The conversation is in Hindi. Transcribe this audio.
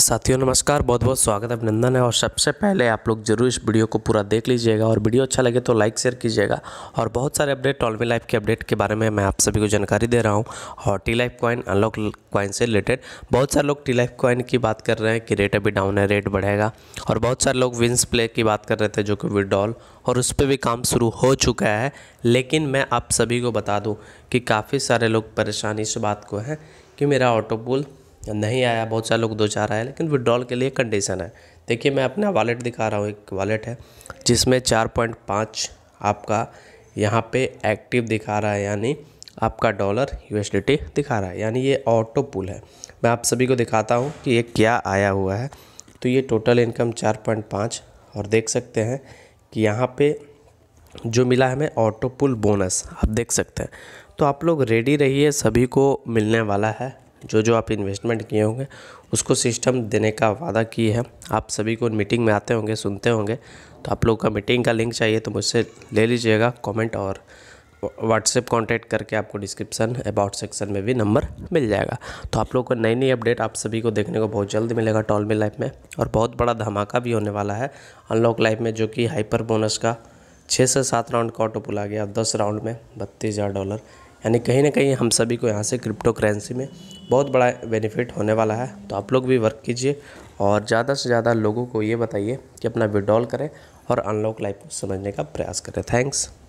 साथियों नमस्कार बहुत बहुत स्वागत है अभिनंदन है और सबसे पहले आप लोग जरूर इस वीडियो को पूरा देख लीजिएगा और वीडियो अच्छा लगे तो लाइक शेयर कीजिएगा और बहुत सारे अपडेट ऑलवे लाइफ के अपडेट के बारे में मैं आप सभी को जानकारी दे रहा हूं और टी लाइफ कॉइन अनलॉक कॉइन से रिलेटेड बहुत सारे लोग टी लाइफ कॉइन की बात कर रहे हैं कि रेट अभी डाउन है रेट बढ़ेगा और बहुत सारे लोग विंस प्ले की बात कर रहे थे जो कि विड्रॉल और उस पर भी काम शुरू हो चुका है लेकिन मैं आप सभी को बता दूँ कि काफ़ी सारे लोग परेशानी इस बात को हैं कि मेरा ऑटो पुल नहीं आया बहुत सारे लोग दो चार आए लेकिन विड्रॉल के लिए कंडीशन है देखिए मैं अपना वॉलेट दिखा रहा हूँ एक वॉलेट है जिसमें चार पॉइंट पाँच आपका यहाँ पे एक्टिव दिखा रहा है यानी आपका डॉलर यू दिखा रहा है यानी ये ऑटो पुल है मैं आप सभी को दिखाता हूँ कि ये क्या आया हुआ है तो ये टोटल इनकम चार पॉइंट पाँच और देख सकते हैं कि यहाँ पर जो मिला हमें ऑटो पुल बोनस आप देख सकते हैं तो आप लोग रेडी रहिए सभी को मिलने वाला है जो जो आप इन्वेस्टमेंट किए होंगे उसको सिस्टम देने का वादा की है आप सभी को मीटिंग में आते होंगे सुनते होंगे तो आप लोग का मीटिंग का लिंक चाहिए तो मुझसे ले लीजिएगा कमेंट और व्हाट्सएप कॉन्टैक्ट करके आपको डिस्क्रिप्सन अबाउट सेक्शन में भी नंबर मिल जाएगा तो आप लोग को नई नई अपडेट आप सभी को देखने को बहुत जल्द मिलेगा टॉल मिल लाइफ में और बहुत बड़ा धमाका भी होने वाला है अनलॉक लाइफ में जो कि हाइपर बोनस का छः से सात राउंड का ऑटो पुल आ गया दस राउंड में बत्तीस हज़ार डॉलर यानी कहीं ना कहीं हम सभी को यहाँ से क्रिप्टो करेंसी में बहुत बड़ा बेनिफिट होने वाला है तो आप लोग भी वर्क कीजिए और ज़्यादा से ज़्यादा लोगों को ये बताइए कि अपना विड्रॉल करें और अनलॉक लाइफ को समझने का प्रयास करें थैंक्स